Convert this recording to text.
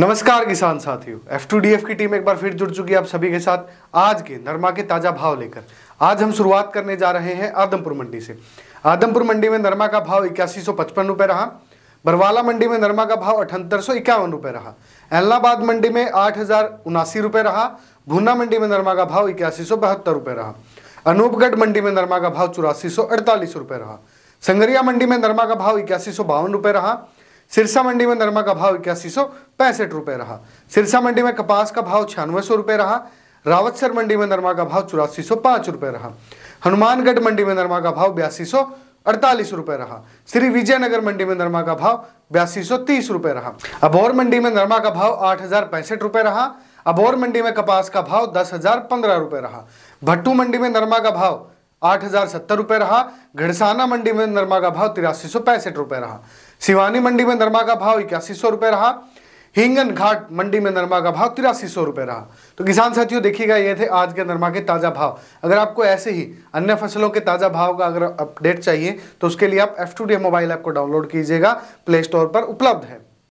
नमस्कार किसान साथियों एफ टू डी एफ की टीम एक बार फिर जुड़ चुकी है आप सभी के साथ आज के नरमा के ताज़ा भाव लेकर आज हम शुरुआत करने जा रहे हैं आदमपुर मंडी से आदमपुर मंडी में नरमा का भाव इक्यासी सौ पचपन रुपए रहा बरवाला मंडी में नरमा का भाव अठहत्तर सौ इक्यावन रुपये रहा एलनाबाद मंडी में आठ हज़ार उनासी रुपये रहा भूना मंडी में नरमा का भाव इक्यासी सौ बहत्तर रुपये रहा अनूपगढ़ मंडी में नरमा का भाव चौरासी सौ अड़तालीस रुपये रहा संगरिया मंडी में नरमा का भाव इक्यासी सौ बावन रुपए रहा सिरसा मंडी में नरमा का भाव इक्यासी सौ पैंसठ रुपए रहा सिरसा मंडी में कपास का भाव छियानवे सौ रुपए रहा रावतसर मंडी में नरमा का भाव चौरासी सौ पांच रुपए रहा हनुमानगढ़ मंडी में नरमा का भाव बयासी सौ अड़तालीस रुपए रहा श्री विजयनगर मंडी में नरमा का भाव बयासी सौ तीस रुपए रहा अबोर मंडी में नरमा का भाव आठ हजार पैंसठ रुपए रहा अबोर मंडी में कपास का भाव दस हजार पंद्रह रुपए रहा भट्टू मंडी में नरमा का भाव आठ हजार सत्तर रुपए रहा घड़साना मंडी में नरमा का भाव तिरासी सौ पैंसठ रुपए रहा शिवानी मंडी में नरमा का भाव इक्यासी सौ रुपए रहा हिंगन घाट मंडी में नरमा का भाव तिरासी सौ रुपए रहा तो किसान साथियों देखिएगा ये थे आज के नरमा के ताज़ा भाव अगर आपको ऐसे ही अन्य फसलों के ताज़ा भाव का अगर अपडेट चाहिए तो उसके लिए आप F two D mobile app को डाउनलोड कीजिएगा प्ले स्टोर पर उपलब्ध है